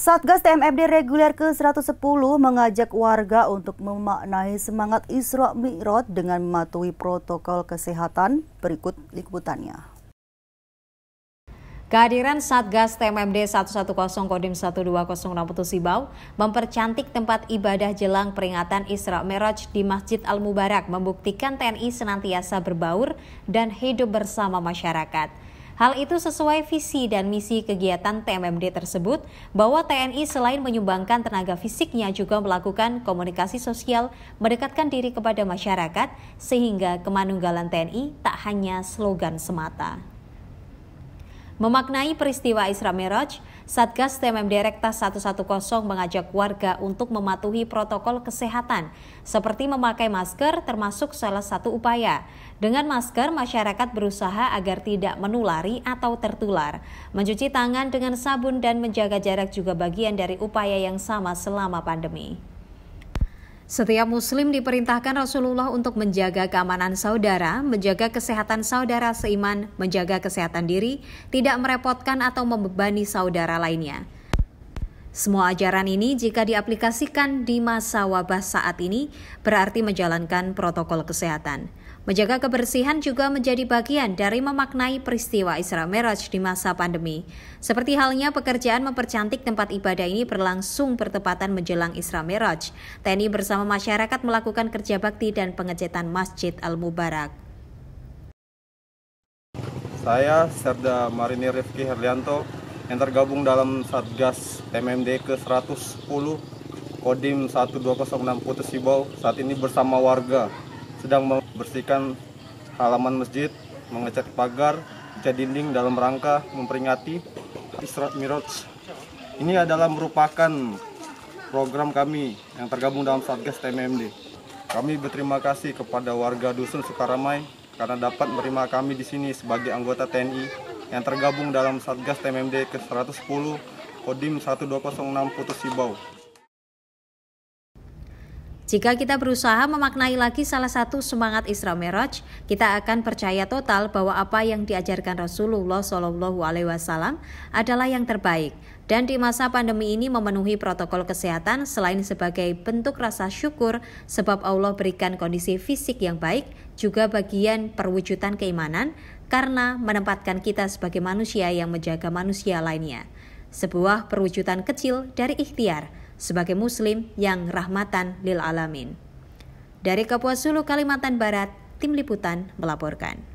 Satgas TMMd reguler ke-110 mengajak warga untuk memaknai semangat Isra Mi'raj dengan mematuhi protokol kesehatan. Berikut liputannya. Kehadiran Satgas TMMD 110 Kodim 12061 Sibau mempercantik tempat ibadah jelang peringatan Isra Miraj di Masjid Al-Mubarak membuktikan TNI senantiasa berbaur dan hidup bersama masyarakat. Hal itu sesuai visi dan misi kegiatan TMMD tersebut bahwa TNI selain menyumbangkan tenaga fisiknya juga melakukan komunikasi sosial mendekatkan diri kepada masyarakat sehingga kemanunggalan TNI tak hanya slogan semata. Memaknai peristiwa Isra Miraj, Satgas TMMD Rektas 110 mengajak warga untuk mematuhi protokol kesehatan, seperti memakai masker termasuk salah satu upaya. Dengan masker, masyarakat berusaha agar tidak menulari atau tertular. Mencuci tangan dengan sabun dan menjaga jarak juga bagian dari upaya yang sama selama pandemi. Setiap muslim diperintahkan Rasulullah untuk menjaga keamanan saudara, menjaga kesehatan saudara seiman, menjaga kesehatan diri, tidak merepotkan atau membebani saudara lainnya. Semua ajaran ini jika diaplikasikan di masa wabah saat ini berarti menjalankan protokol kesehatan. Menjaga kebersihan juga menjadi bagian dari memaknai peristiwa Isra Miraj di masa pandemi. Seperti halnya pekerjaan mempercantik tempat ibadah ini berlangsung bertepatan menjelang Isra Miraj. TNI bersama masyarakat melakukan kerja bakti dan pengecetan Masjid Al-Mubarak. Saya Serda Marinir Rifki Herlianto, yang tergabung dalam Satgas MMD ke-110 Kodim 1206 Putus Sibau saat ini bersama warga sedang membersihkan halaman masjid, mengecat pagar, cat dinding dalam rangka memperingati Isra Miraj. Ini adalah merupakan program kami yang tergabung dalam Satgas TMMD. Kami berterima kasih kepada warga Dusun Sukaramai karena dapat menerima kami di sini sebagai anggota TNI yang tergabung dalam Satgas TMMD ke-110 Kodim 1206 Putus Sibau. Jika kita berusaha memaknai lagi salah satu semangat Isra Miraj, kita akan percaya total bahwa apa yang diajarkan Rasulullah Shallallahu Alaihi Wasallam adalah yang terbaik. Dan di masa pandemi ini memenuhi protokol kesehatan selain sebagai bentuk rasa syukur sebab Allah berikan kondisi fisik yang baik, juga bagian perwujudan keimanan karena menempatkan kita sebagai manusia yang menjaga manusia lainnya. Sebuah perwujudan kecil dari ikhtiar – sebagai muslim yang rahmatan lil alamin. Dari Kapuasulu, Kalimantan Barat, Tim Liputan melaporkan.